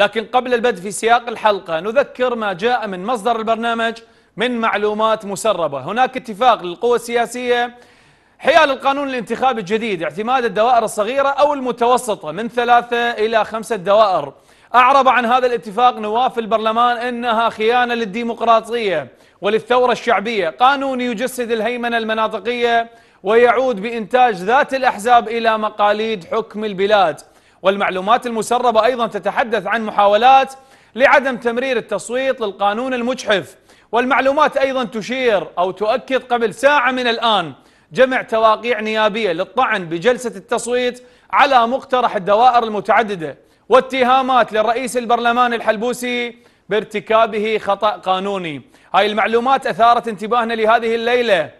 لكن قبل البدء في سياق الحلقة نذكر ما جاء من مصدر البرنامج من معلومات مسربة هناك اتفاق للقوى السياسية حيال القانون الانتخابي الجديد اعتماد الدوائر الصغيرة أو المتوسطة من ثلاثة إلى خمسة دوائر أعرب عن هذا الاتفاق نواف البرلمان أنها خيانة للديمقراطية وللثورة الشعبية قانون يجسد الهيمنة المناطقية ويعود بإنتاج ذات الأحزاب إلى مقاليد حكم البلاد والمعلومات المسربة أيضا تتحدث عن محاولات لعدم تمرير التصويت للقانون المجحف والمعلومات أيضا تشير أو تؤكد قبل ساعة من الآن جمع تواقيع نيابية للطعن بجلسة التصويت على مقترح الدوائر المتعددة واتهامات للرئيس البرلمان الحلبوسي بارتكابه خطأ قانوني هاي المعلومات أثارت انتباهنا لهذه الليلة